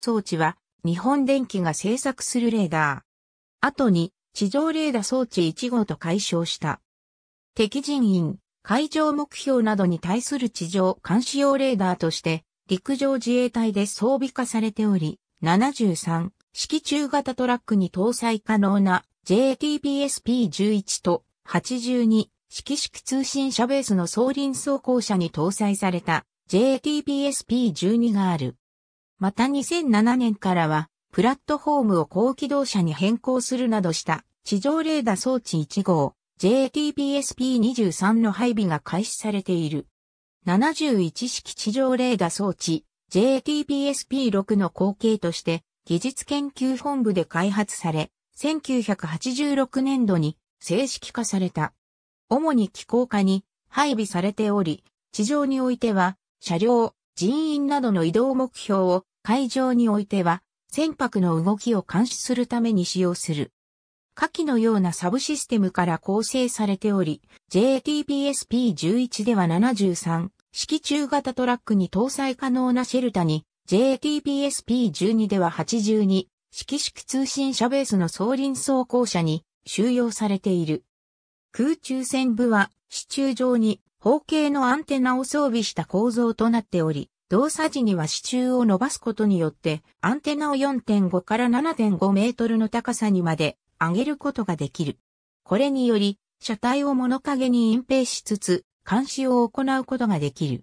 装置は日本電機が製作するレーダー。後に地上レーダー装置1号と解消した。敵人員、海上目標などに対する地上監視用レーダーとして陸上自衛隊で装備化されており、73式中型トラックに搭載可能な JTBSP11 と82式式通信車ベースの送輪装甲車に搭載された JTBSP12 がある。また2007年からは、プラットフォームを高機動車に変更するなどした、地上レーダー装置1号、JTPSP23 の配備が開始されている。71式地上レーダー装置、JTPSP6 の後継として、技術研究本部で開発され、1986年度に正式化された。主に機構化に配備されており、地上においては、車両、人員などの移動目標を海上においては、船舶の動きを監視するために使用する。下記のようなサブシステムから構成されており、JTBSP11 では73、式中型トラックに搭載可能なシェルタに、JTBSP12 では82、式式通信車ベースの送輪装甲車に収容されている。空中線部は、支柱上に方形のアンテナを装備した構造となっており、動作時には支柱を伸ばすことによって、アンテナを4.5から7.5メートルの高さにまで上げることができる。これにより、車体を物陰に隠蔽しつつ、監視を行うことができる。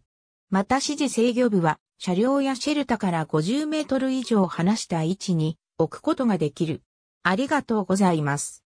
また指示制御部は、車両やシェルタから50メートル以上離した位置に置くことができる。ありがとうございます。